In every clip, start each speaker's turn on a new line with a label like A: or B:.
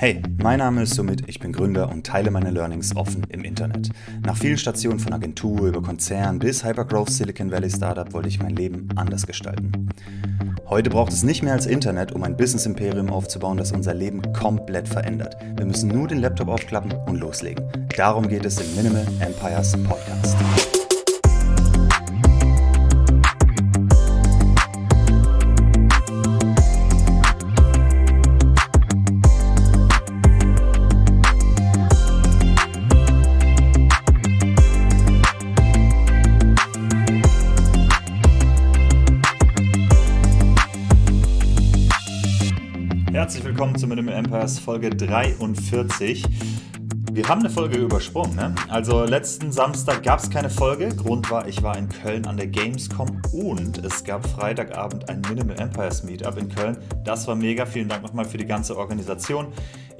A: Hey, mein Name ist Sumit, ich bin Gründer und teile meine Learnings offen im Internet. Nach vielen Stationen von Agentur über Konzern bis Hypergrowth Silicon Valley Startup wollte ich mein Leben anders gestalten. Heute braucht es nicht mehr als Internet, um ein Business-Imperium aufzubauen, das unser Leben komplett verändert. Wir müssen nur den Laptop aufklappen und loslegen. Darum geht es im Minimal Empires Podcast. herzlich willkommen zu Minimal Empires Folge 43. Wir haben eine Folge übersprungen, ne? Also letzten Samstag gab es keine Folge. Grund war, ich war in Köln an der Gamescom und es gab Freitagabend ein Minimal Empires Meetup in Köln. Das war mega. Vielen Dank nochmal für die ganze Organisation.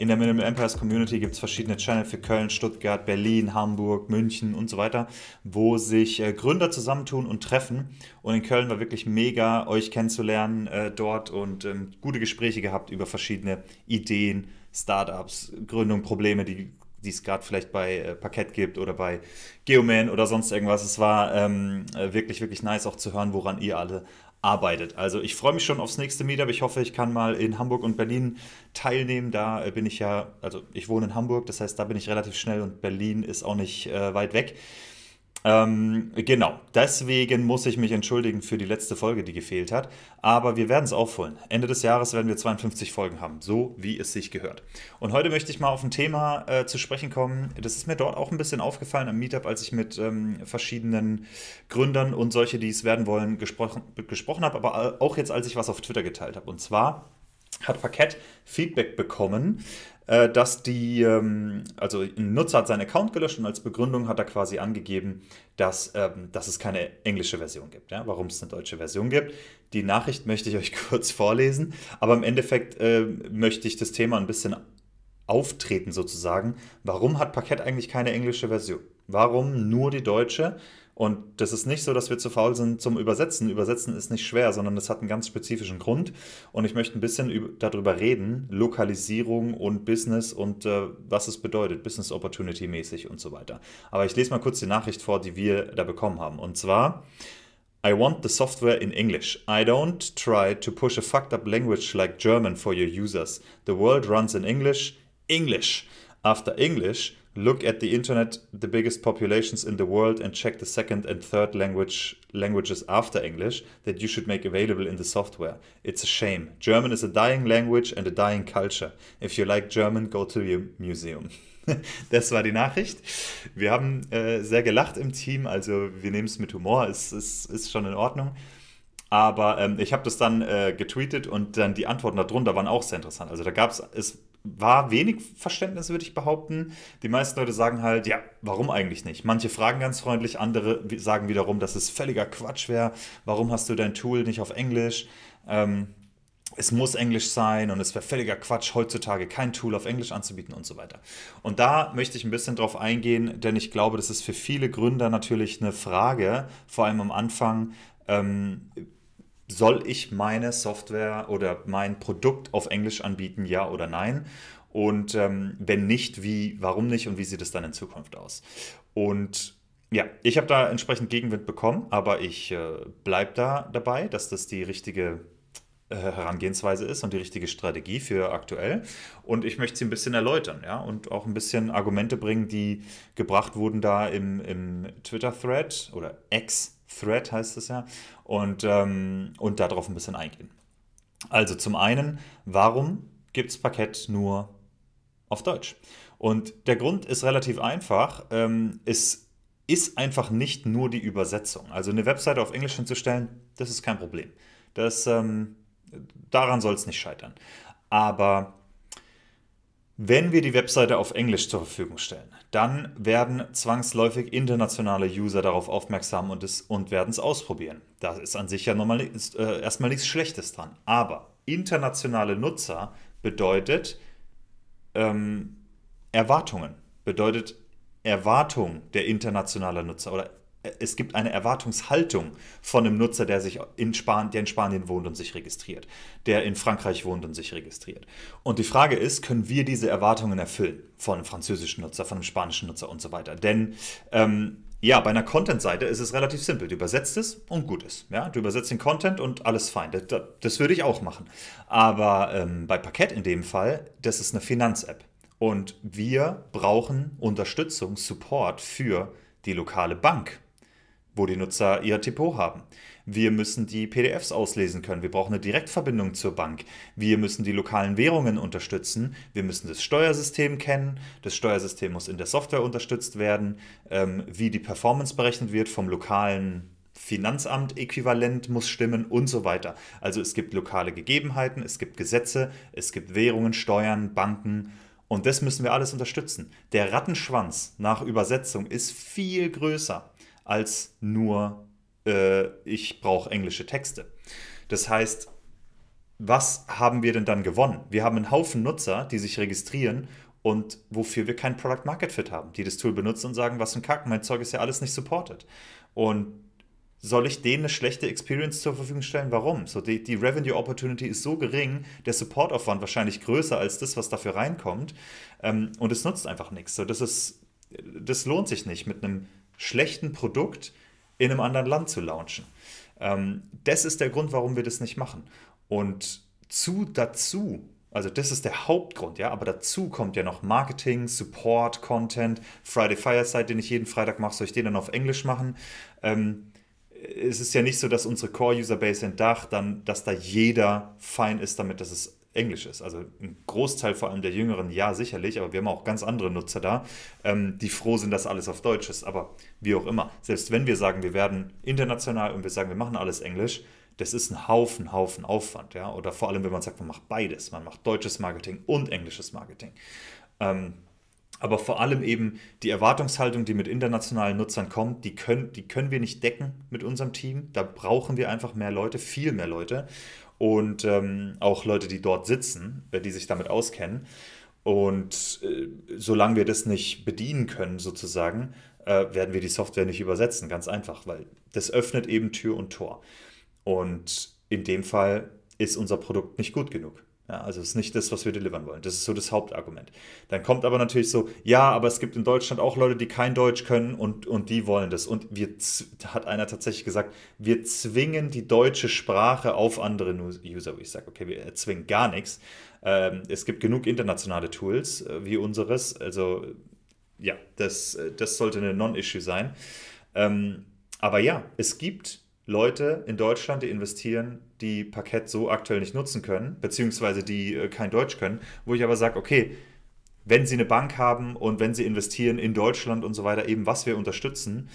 A: In der Minimal Empires Community gibt es verschiedene Channel für Köln, Stuttgart, Berlin, Hamburg, München und so weiter, wo sich äh, Gründer zusammentun und treffen. Und in Köln war wirklich mega, euch kennenzulernen äh, dort und ähm, gute Gespräche gehabt über verschiedene Ideen, Startups, Gründung, Probleme, die die es gerade vielleicht bei äh, Parkett gibt oder bei Geoman oder sonst irgendwas. Es war ähm, äh, wirklich, wirklich nice auch zu hören, woran ihr alle arbeitet. Also ich freue mich schon aufs nächste Meetup. Ich hoffe, ich kann mal in Hamburg und Berlin teilnehmen. Da äh, bin ich ja, also ich wohne in Hamburg, das heißt, da bin ich relativ schnell und Berlin ist auch nicht äh, weit weg. Ähm, genau, deswegen muss ich mich entschuldigen für die letzte Folge, die gefehlt hat. Aber wir werden es aufholen. Ende des Jahres werden wir 52 Folgen haben, so wie es sich gehört. Und heute möchte ich mal auf ein Thema äh, zu sprechen kommen. Das ist mir dort auch ein bisschen aufgefallen am Meetup, als ich mit ähm, verschiedenen Gründern und solche, die es werden wollen, gespro gesprochen habe, aber auch jetzt, als ich was auf Twitter geteilt habe. Und zwar hat Parkett Feedback bekommen, äh, dass die, ähm, also ein Nutzer hat seinen Account gelöscht und als Begründung hat er quasi angegeben, dass, ähm, dass es keine englische Version gibt, ja? warum es eine deutsche Version gibt. Die Nachricht möchte ich euch kurz vorlesen, aber im Endeffekt äh, möchte ich das Thema ein bisschen auftreten sozusagen. Warum hat Parkett eigentlich keine englische Version? Warum nur die deutsche? Und das ist nicht so, dass wir zu faul sind zum Übersetzen. Übersetzen ist nicht schwer, sondern das hat einen ganz spezifischen Grund. Und ich möchte ein bisschen darüber reden, Lokalisierung und Business und äh, was es bedeutet, Business Opportunity mäßig und so weiter. Aber ich lese mal kurz die Nachricht vor, die wir da bekommen haben. Und zwar, I want the software in English. I don't try to push a fucked up language like German for your users. The world runs in English. English. After English, look at the internet, the biggest populations in the world, and check the second and third language languages after English that you should make available in the software. It's a shame. German is a dying language and a dying culture. If you like German, go to your museum. Das war die Nachricht. Wir haben äh, sehr gelacht im Team, also wir nehmen es mit Humor, es ist, ist schon in Ordnung. Aber ähm, ich habe das dann äh, getweetet und dann die Antworten darunter waren auch sehr interessant. Also da gab es war wenig Verständnis, würde ich behaupten. Die meisten Leute sagen halt, ja, warum eigentlich nicht? Manche fragen ganz freundlich, andere sagen wiederum, dass es völliger Quatsch wäre. Warum hast du dein Tool nicht auf Englisch? Ähm, es muss Englisch sein und es wäre völliger Quatsch, heutzutage kein Tool auf Englisch anzubieten und so weiter. Und da möchte ich ein bisschen drauf eingehen, denn ich glaube, das ist für viele Gründer natürlich eine Frage, vor allem am Anfang. Ähm, soll ich meine Software oder mein Produkt auf Englisch anbieten, ja oder nein? Und ähm, wenn nicht, wie, warum nicht und wie sieht es dann in Zukunft aus? Und ja, ich habe da entsprechend Gegenwind bekommen, aber ich äh, bleibe da dabei, dass das die richtige äh, Herangehensweise ist und die richtige Strategie für aktuell. Und ich möchte sie ein bisschen erläutern, ja, und auch ein bisschen Argumente bringen, die gebracht wurden da im, im Twitter-Thread oder X Thread heißt es ja, und, ähm, und darauf ein bisschen eingehen. Also zum einen, warum gibt es Parkett nur auf Deutsch? Und der Grund ist relativ einfach. Ähm, es ist einfach nicht nur die Übersetzung. Also eine Webseite auf Englisch hinzustellen, das ist kein Problem. Das, ähm, daran soll es nicht scheitern. Aber wenn wir die Webseite auf Englisch zur Verfügung stellen, dann werden zwangsläufig internationale User darauf aufmerksam und, und werden es ausprobieren. Da ist an sich ja normal, ist, äh, erstmal nichts Schlechtes dran. Aber internationale Nutzer bedeutet ähm, Erwartungen, bedeutet Erwartung der internationalen Nutzer oder es gibt eine Erwartungshaltung von einem Nutzer, der sich in Spanien, der in Spanien wohnt und sich registriert, der in Frankreich wohnt und sich registriert. Und die Frage ist, können wir diese Erwartungen erfüllen von einem französischen Nutzer, von einem spanischen Nutzer und so weiter? Denn ähm, ja, bei einer Content-Seite ist es relativ simpel. Du übersetzt es und gut ist. Ja, du übersetzt den Content und alles fein. Das, das, das würde ich auch machen. Aber ähm, bei Parkett in dem Fall, das ist eine Finanz-App. Und wir brauchen Unterstützung, Support für die lokale Bank wo die Nutzer ihr Depot haben. Wir müssen die PDFs auslesen können. Wir brauchen eine Direktverbindung zur Bank. Wir müssen die lokalen Währungen unterstützen. Wir müssen das Steuersystem kennen. Das Steuersystem muss in der Software unterstützt werden. Ähm, wie die Performance berechnet wird vom lokalen Finanzamt äquivalent muss stimmen und so weiter. Also es gibt lokale Gegebenheiten, es gibt Gesetze, es gibt Währungen, Steuern, Banken. Und das müssen wir alles unterstützen. Der Rattenschwanz nach Übersetzung ist viel größer als nur äh, ich brauche englische Texte. Das heißt, was haben wir denn dann gewonnen? Wir haben einen Haufen Nutzer, die sich registrieren und wofür wir kein Product Market Fit haben, die das Tool benutzen und sagen, was ein Kack, mein Zeug ist ja alles nicht supported. Und soll ich denen eine schlechte Experience zur Verfügung stellen? Warum? So die, die Revenue Opportunity ist so gering, der Supportaufwand wahrscheinlich größer als das, was dafür reinkommt. Ähm, und es nutzt einfach nichts. So, das ist, das lohnt sich nicht mit einem schlechten Produkt in einem anderen Land zu launchen. Ähm, das ist der Grund, warum wir das nicht machen. Und zu dazu, also das ist der Hauptgrund, ja, aber dazu kommt ja noch Marketing, Support, Content, Friday Fireside, den ich jeden Freitag mache, soll ich den dann auf Englisch machen? Ähm, es ist ja nicht so, dass unsere Core-User-Base entdacht, dann, dass da jeder fein ist damit, dass es Englisch ist. Also ein Großteil vor allem der Jüngeren, ja, sicherlich, aber wir haben auch ganz andere Nutzer da, ähm, die froh sind, dass alles auf Deutsch ist. Aber wie auch immer, selbst wenn wir sagen, wir werden international und wir sagen, wir machen alles Englisch, das ist ein Haufen, Haufen Aufwand, ja. Oder vor allem, wenn man sagt, man macht beides, man macht deutsches Marketing und englisches Marketing. Ähm, aber vor allem eben die Erwartungshaltung, die mit internationalen Nutzern kommt, die können, die können wir nicht decken mit unserem Team. Da brauchen wir einfach mehr Leute, viel mehr Leute und ähm, auch Leute, die dort sitzen, äh, die sich damit auskennen. Und äh, solange wir das nicht bedienen können, sozusagen, äh, werden wir die Software nicht übersetzen, ganz einfach, weil das öffnet eben Tür und Tor. Und in dem Fall ist unser Produkt nicht gut genug. Ja, also ist nicht das, was wir delivern wollen. Das ist so das Hauptargument. Dann kommt aber natürlich so, ja, aber es gibt in Deutschland auch Leute, die kein Deutsch können und, und die wollen das. Und wir, hat einer tatsächlich gesagt, wir zwingen die deutsche Sprache auf andere User. Ich sage, okay, wir erzwingen gar nichts. Ähm, es gibt genug internationale Tools äh, wie unseres. Also ja, das, äh, das sollte eine Non-Issue sein. Ähm, aber ja, es gibt Leute in Deutschland, die investieren, die Parkett so aktuell nicht nutzen können, beziehungsweise die äh, kein Deutsch können, wo ich aber sage, okay, wenn sie eine Bank haben und wenn sie investieren in Deutschland und so weiter, eben was wir unterstützen,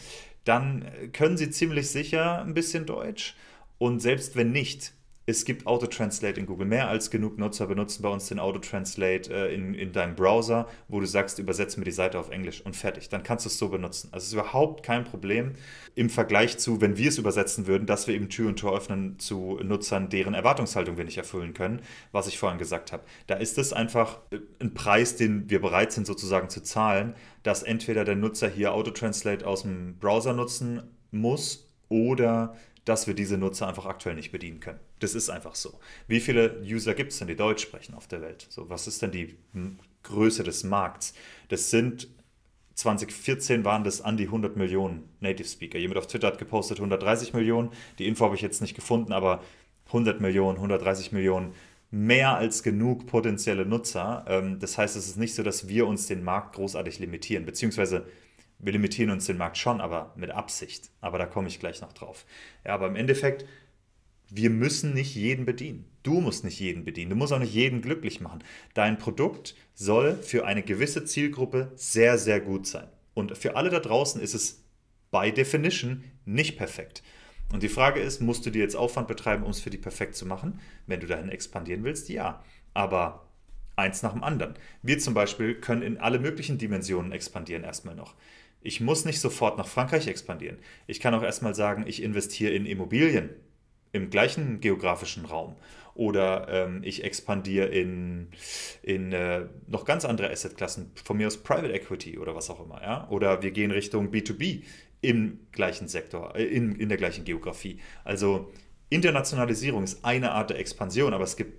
A: dann können sie ziemlich sicher ein bisschen Deutsch. Und selbst wenn nicht, es gibt Auto-Translate in Google. Mehr als genug Nutzer benutzen bei uns den Auto-Translate äh, in, in deinem Browser, wo du sagst, übersetze mir die Seite auf Englisch und fertig. Dann kannst du es so benutzen. Also es ist überhaupt kein Problem im Vergleich zu, wenn wir es übersetzen würden, dass wir eben Tür und Tor öffnen zu Nutzern, deren Erwartungshaltung wir nicht erfüllen können, was ich vorhin gesagt habe. Da ist es einfach äh, ein Preis, den wir bereit sind sozusagen zu zahlen, dass entweder der Nutzer hier Auto-Translate aus dem Browser nutzen muss oder dass wir diese Nutzer einfach aktuell nicht bedienen können. Das ist einfach so. Wie viele User gibt es denn, die Deutsch sprechen auf der Welt? So, was ist denn die Größe des Markts? Das sind 2014 waren das an die 100 Millionen Native Speaker. Jemand auf Twitter hat gepostet 130 Millionen. Die Info habe ich jetzt nicht gefunden, aber 100 Millionen, 130 Millionen, mehr als genug potenzielle Nutzer. Ähm, das heißt, es ist nicht so, dass wir uns den Markt großartig limitieren, beziehungsweise wir limitieren uns den Markt schon, aber mit Absicht. Aber da komme ich gleich noch drauf. Ja, aber im Endeffekt wir müssen nicht jeden bedienen. Du musst nicht jeden bedienen. Du musst auch nicht jeden glücklich machen. Dein Produkt soll für eine gewisse Zielgruppe sehr, sehr gut sein. Und für alle da draußen ist es by definition nicht perfekt. Und die Frage ist, musst du dir jetzt Aufwand betreiben, um es für die perfekt zu machen? Wenn du dahin expandieren willst, ja. Aber eins nach dem anderen. Wir zum Beispiel können in alle möglichen Dimensionen expandieren erstmal noch. Ich muss nicht sofort nach Frankreich expandieren. Ich kann auch erstmal sagen, ich investiere in Immobilien im gleichen geografischen Raum. Oder ähm, ich expandiere in, in äh, noch ganz andere Assetklassen, von mir aus Private Equity oder was auch immer. Ja? Oder wir gehen Richtung B2B im gleichen Sektor, äh, in, in der gleichen Geografie. Also Internationalisierung ist eine Art der Expansion, aber es gibt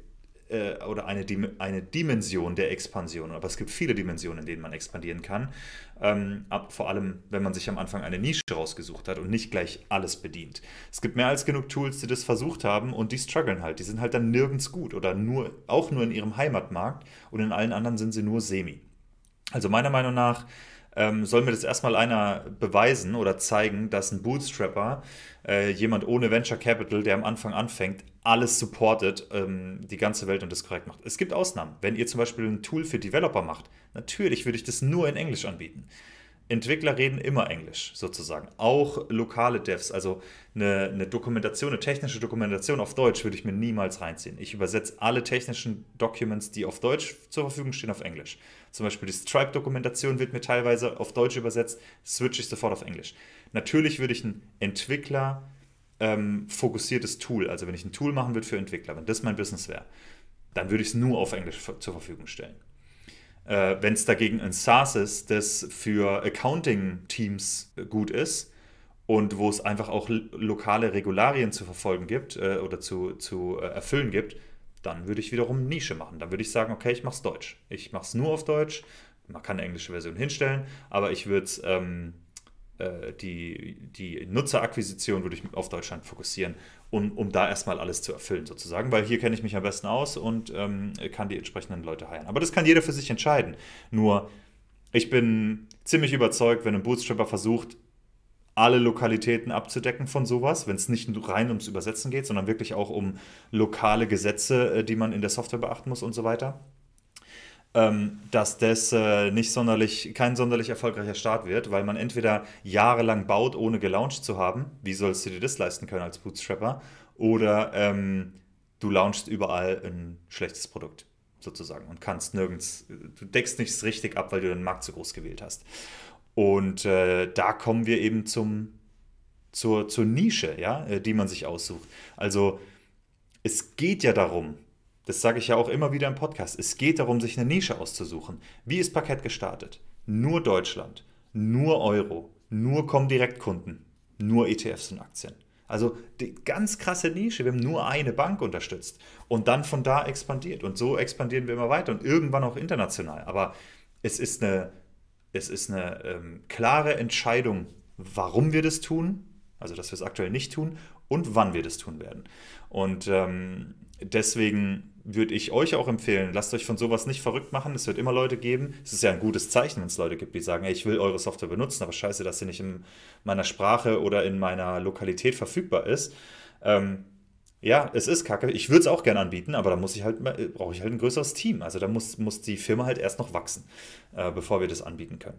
A: äh, oder eine, eine Dimension der Expansion. Aber es gibt viele Dimensionen, in denen man expandieren kann. Ähm, ab, vor allem, wenn man sich am Anfang eine Nische rausgesucht hat und nicht gleich alles bedient. Es gibt mehr als genug Tools, die das versucht haben und die strugglen halt. Die sind halt dann nirgends gut oder nur, auch nur in ihrem Heimatmarkt und in allen anderen sind sie nur semi. Also meiner Meinung nach ähm, soll mir das erstmal einer beweisen oder zeigen, dass ein Bootstrapper, äh, jemand ohne Venture Capital, der am Anfang anfängt, alles supportet, ähm, die ganze Welt und das korrekt macht. Es gibt Ausnahmen. Wenn ihr zum Beispiel ein Tool für Developer macht, natürlich würde ich das nur in Englisch anbieten. Entwickler reden immer Englisch sozusagen, auch lokale Devs. Also eine, eine, Dokumentation, eine technische Dokumentation auf Deutsch würde ich mir niemals reinziehen. Ich übersetze alle technischen Documents, die auf Deutsch zur Verfügung stehen, auf Englisch. Zum Beispiel die Stripe-Dokumentation wird mir teilweise auf Deutsch übersetzt, switche ich sofort auf Englisch. Natürlich würde ich ein Entwickler ähm, fokussiertes Tool, also wenn ich ein Tool machen würde für Entwickler, wenn das mein Business wäre, dann würde ich es nur auf Englisch zur Verfügung stellen. Äh, Wenn es dagegen ein SaaS ist, das für Accounting-Teams äh, gut ist und wo es einfach auch lokale Regularien zu verfolgen gibt äh, oder zu, zu äh, erfüllen gibt, dann würde ich wiederum Nische machen. Dann würde ich sagen, okay, ich mache es Deutsch. Ich mache es nur auf Deutsch. Man kann eine englische Version hinstellen, aber ich würde es ähm, äh, die, die Nutzerakquisition würde ich auf Deutschland fokussieren, um, um da erstmal alles zu erfüllen, sozusagen, weil hier kenne ich mich am besten aus und ähm, kann die entsprechenden Leute heiren. Aber das kann jeder für sich entscheiden. Nur, ich bin ziemlich überzeugt, wenn ein Bootstrapper versucht, alle Lokalitäten abzudecken von sowas, wenn es nicht rein ums Übersetzen geht, sondern wirklich auch um lokale Gesetze, äh, die man in der Software beachten muss und so weiter ähm, dass das äh, nicht sonderlich, kein sonderlich erfolgreicher Start wird, weil man entweder jahrelang baut, ohne gelauncht zu haben. Wie sollst du dir das leisten können als Bootstrapper? Oder ähm, du launchst überall ein schlechtes Produkt sozusagen und kannst nirgends, du deckst nichts richtig ab, weil du den Markt zu groß gewählt hast. Und äh, da kommen wir eben zum, zur, zur Nische, ja, äh, die man sich aussucht. Also es geht ja darum, das sage ich ja auch immer wieder im Podcast. Es geht darum, sich eine Nische auszusuchen. Wie ist Parkett gestartet? Nur Deutschland, nur Euro, nur Comdirect-Kunden, nur ETFs und Aktien. Also die ganz krasse Nische. Wir haben nur eine Bank unterstützt und dann von da expandiert. Und so expandieren wir immer weiter und irgendwann auch international. Aber es ist eine, es ist eine ähm, klare Entscheidung, warum wir das tun, also dass wir es aktuell nicht tun und wann wir das tun werden. Und ähm, deswegen würde ich euch auch empfehlen, lasst euch von sowas nicht verrückt machen. Es wird immer Leute geben. Es ist ja ein gutes Zeichen, wenn es Leute gibt, die sagen, ey, ich will eure Software benutzen, aber scheiße, dass sie nicht in meiner Sprache oder in meiner Lokalität verfügbar ist. Ähm, ja, es ist kacke. Ich würde es auch gerne anbieten, aber da muss ich halt, äh, brauche ich halt ein größeres Team. Also da muss, muss die Firma halt erst noch wachsen, äh, bevor wir das anbieten können.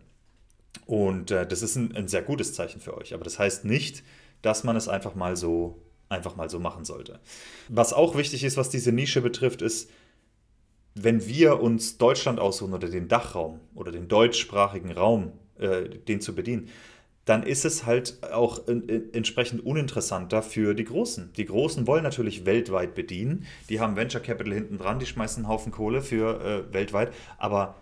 A: Und äh, das ist ein, ein sehr gutes Zeichen für euch. Aber das heißt nicht, dass man es einfach mal so einfach mal so machen sollte. Was auch wichtig ist, was diese Nische betrifft, ist, wenn wir uns Deutschland aussuchen oder den Dachraum oder den deutschsprachigen Raum, äh, den zu bedienen, dann ist es halt auch in, in, entsprechend uninteressanter für die Großen. Die Großen wollen natürlich weltweit bedienen. Die haben Venture Capital hinten dran, die schmeißen einen Haufen Kohle für äh, weltweit. Aber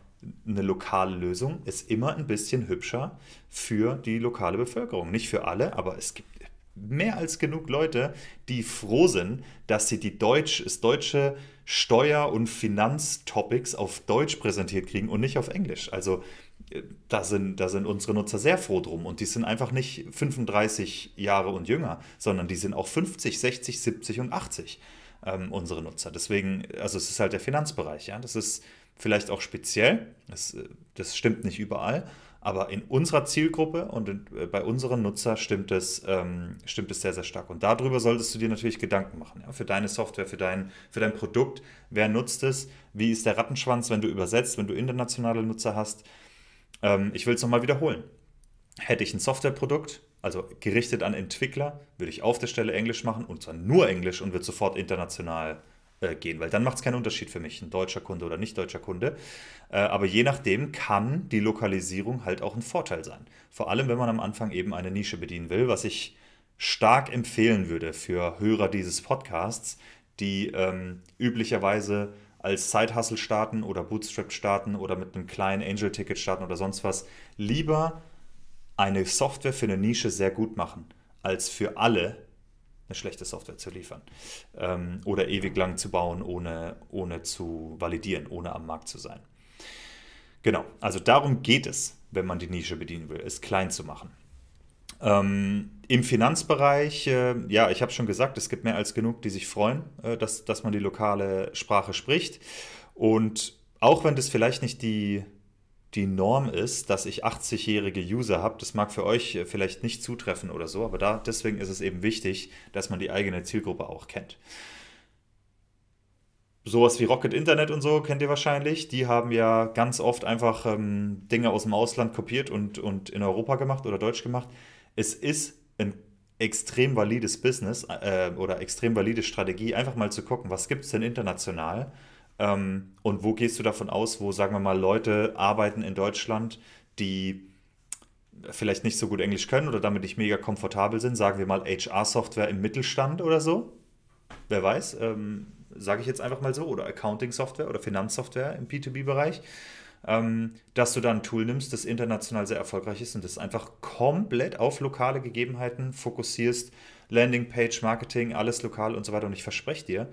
A: eine lokale Lösung ist immer ein bisschen hübscher für die lokale Bevölkerung. Nicht für alle, aber es gibt mehr als genug Leute, die froh sind, dass sie die Deutsch, das deutsche Steuer- und Finanztopics auf Deutsch präsentiert kriegen und nicht auf Englisch. Also äh, da sind, da sind unsere Nutzer sehr froh drum und die sind einfach nicht 35 Jahre und jünger, sondern die sind auch 50, 60, 70 und 80, ähm, unsere Nutzer. Deswegen, also es ist halt der Finanzbereich, ja. Das ist vielleicht auch speziell, das, äh, das stimmt nicht überall, aber in unserer Zielgruppe und in, äh, bei unseren Nutzer stimmt es, ähm, stimmt es sehr, sehr stark. Und darüber solltest du dir natürlich Gedanken machen. Ja? Für deine Software, für dein, für dein Produkt. Wer nutzt es? Wie ist der Rattenschwanz, wenn du übersetzt, wenn du internationale Nutzer hast? Ähm, ich will es nochmal wiederholen. Hätte ich ein Softwareprodukt, also gerichtet an Entwickler, würde ich auf der Stelle Englisch machen und zwar nur Englisch und wird sofort international äh, äh, gehen, weil dann macht es keinen Unterschied für mich, ein deutscher Kunde oder nicht deutscher Kunde. Äh, aber je nachdem kann die Lokalisierung halt auch ein Vorteil sein. Vor allem, wenn man am Anfang eben eine Nische bedienen will, was ich stark empfehlen würde für Hörer dieses Podcasts, die ähm, üblicherweise als Side-Hustle starten oder Bootstrap starten oder mit einem kleinen Angel-Ticket starten oder sonst was, lieber eine Software für eine Nische sehr gut machen, als für alle eine schlechte Software zu liefern ähm, oder ewig lang zu bauen, ohne, ohne zu validieren, ohne am Markt zu sein. Genau, also darum geht es, wenn man die Nische bedienen will, es klein zu machen. Ähm, Im Finanzbereich, äh, ja, ich habe schon gesagt, es gibt mehr als genug, die sich freuen, äh, dass, dass man die lokale Sprache spricht. Und auch wenn das vielleicht nicht die die Norm ist, dass ich 80-jährige User habe. Das mag für euch äh, vielleicht nicht zutreffen oder so, aber da, deswegen ist es eben wichtig, dass man die eigene Zielgruppe auch kennt. Sowas wie Rocket Internet und so kennt ihr wahrscheinlich. Die haben ja ganz oft einfach ähm, Dinge aus dem Ausland kopiert und, und in Europa gemacht oder deutsch gemacht. Es ist ein extrem valides Business äh, oder extrem valide Strategie, einfach mal zu gucken, was gibt es denn international ähm, und wo gehst du davon aus, wo, sagen wir mal, Leute arbeiten in Deutschland, die vielleicht nicht so gut Englisch können oder damit nicht mega komfortabel sind, sagen wir mal HR-Software im Mittelstand oder so? Wer weiß, ähm, sage ich jetzt einfach mal so, oder Accounting-Software oder Finanzsoftware im B2B-Bereich, ähm, dass du da ein Tool nimmst, das international sehr erfolgreich ist und das einfach komplett auf lokale Gegebenheiten fokussierst, Landingpage, Marketing, alles lokal und so weiter. Und ich verspreche dir,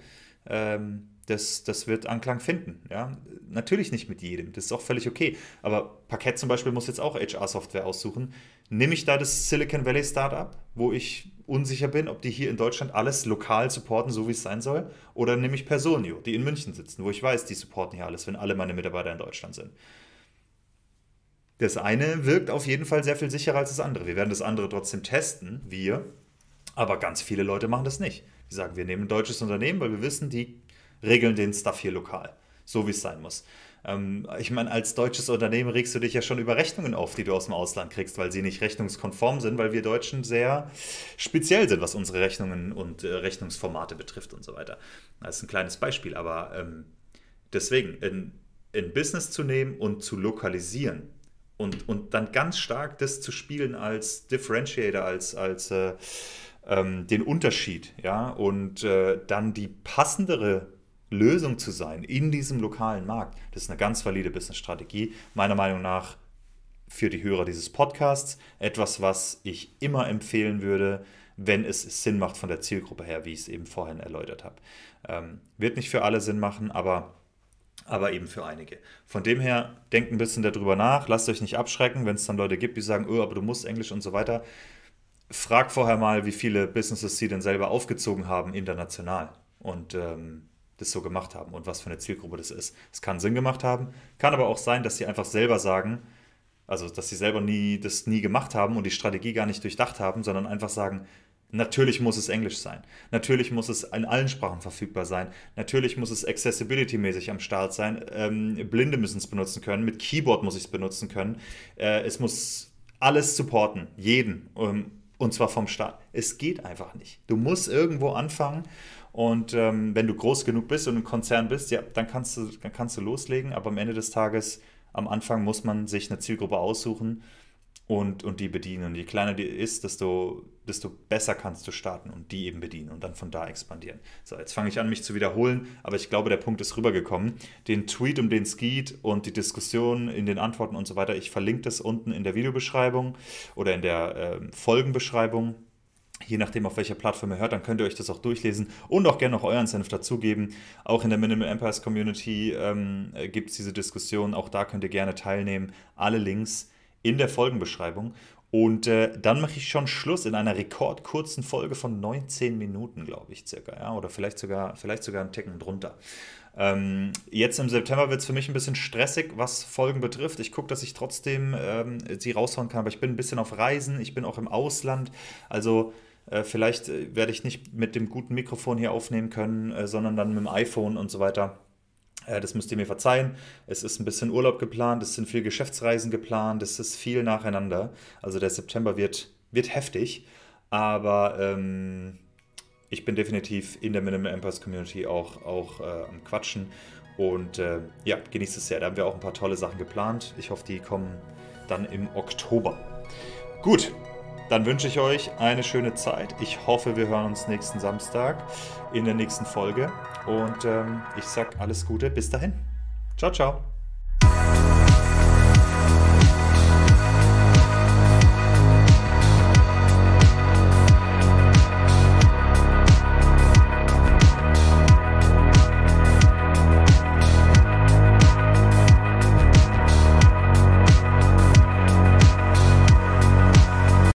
A: ähm, das, das wird Anklang finden. Ja? Natürlich nicht mit jedem, das ist auch völlig okay. Aber Parkett zum Beispiel muss jetzt auch HR-Software aussuchen. Nehme ich da das Silicon Valley Startup, wo ich unsicher bin, ob die hier in Deutschland alles lokal supporten, so wie es sein soll, oder nehme ich Personio, die in München sitzen, wo ich weiß, die supporten hier alles, wenn alle meine Mitarbeiter in Deutschland sind. Das eine wirkt auf jeden Fall sehr viel sicherer als das andere. Wir werden das andere trotzdem testen, wir, aber ganz viele Leute machen das nicht. Die sagen, wir nehmen ein deutsches Unternehmen, weil wir wissen, die regeln den Stuff hier lokal, so wie es sein muss. Ähm, ich meine, als deutsches Unternehmen regst du dich ja schon über Rechnungen auf, die du aus dem Ausland kriegst, weil sie nicht rechnungskonform sind, weil wir Deutschen sehr speziell sind, was unsere Rechnungen und äh, Rechnungsformate betrifft und so weiter. Das ist ein kleines Beispiel, aber ähm, deswegen in, in Business zu nehmen und zu lokalisieren, und, und dann ganz stark das zu spielen als Differentiator, als, als äh, ähm, den Unterschied, ja, und äh, dann die passendere Lösung zu sein in diesem lokalen Markt, das ist eine ganz valide Business-Strategie. Meiner Meinung nach für die Hörer dieses Podcasts etwas, was ich immer empfehlen würde, wenn es Sinn macht von der Zielgruppe her, wie ich es eben vorhin erläutert habe. Ähm, wird nicht für alle Sinn machen, aber, aber eben für einige. Von dem her, denkt ein bisschen darüber nach, lasst euch nicht abschrecken, wenn es dann Leute gibt, die sagen, oh, aber du musst Englisch und so weiter. Frag vorher mal, wie viele Businesses sie denn selber aufgezogen haben international. Und ähm, das so gemacht haben und was für eine Zielgruppe das ist. Es kann Sinn gemacht haben, kann aber auch sein, dass sie einfach selber sagen, also dass sie selber nie das nie gemacht haben und die Strategie gar nicht durchdacht haben, sondern einfach sagen, Natürlich muss es Englisch sein. Natürlich muss es in allen Sprachen verfügbar sein. Natürlich muss es accessibility-mäßig am Start sein. Ähm, Blinde müssen es benutzen können. Mit Keyboard muss ich es benutzen können. Äh, es muss alles supporten. Jeden. Ähm, und zwar vom Start. Es geht einfach nicht. Du musst irgendwo anfangen und ähm, wenn du groß genug bist und ein Konzern bist, ja, dann kannst du, dann kannst du loslegen. Aber am Ende des Tages, am Anfang muss man sich eine Zielgruppe aussuchen und, und die bedienen. Und je kleiner die ist, desto, desto besser kannst du starten und die eben bedienen und dann von da expandieren. So, jetzt fange ich an, mich zu wiederholen, aber ich glaube, der Punkt ist rübergekommen. Den Tweet, um den es geht und die Diskussion in den Antworten und so weiter, ich verlinke das unten in der Videobeschreibung oder in der äh, Folgenbeschreibung je nachdem, auf welcher Plattform ihr hört, dann könnt ihr euch das auch durchlesen und auch gerne noch euren Senf dazugeben. Auch in der Minimal Empires Community ähm, äh, gibt es diese Diskussion, auch da könnt ihr gerne teilnehmen. Alle Links in der Folgenbeschreibung. Und äh, dann mache ich schon Schluss in einer rekordkurzen Folge von 19 Minuten, glaube ich, circa. Ja? Oder vielleicht sogar, vielleicht sogar einen Ticken drunter. Ähm, jetzt im September wird es für mich ein bisschen stressig, was Folgen betrifft. Ich gucke, dass ich trotzdem ähm, sie raushauen kann, aber ich bin ein bisschen auf Reisen, ich bin auch im Ausland. Also äh, vielleicht äh, werde ich nicht mit dem guten Mikrofon hier aufnehmen können, äh, sondern dann mit dem iPhone und so weiter. Das müsst ihr mir verzeihen. Es ist ein bisschen Urlaub geplant, es sind viele Geschäftsreisen geplant, es ist viel nacheinander. Also der September wird, wird heftig, aber ähm, ich bin definitiv in der Minimal Empires Community auch, auch äh, am Quatschen und äh, ja, genießt es sehr. Da haben wir auch ein paar tolle Sachen geplant. Ich hoffe, die kommen dann im Oktober. Gut, dann wünsche ich euch eine schöne Zeit. Ich hoffe, wir hören uns nächsten Samstag in der nächsten Folge. Und ähm, ich sage alles Gute. Bis dahin. Ciao, ciao.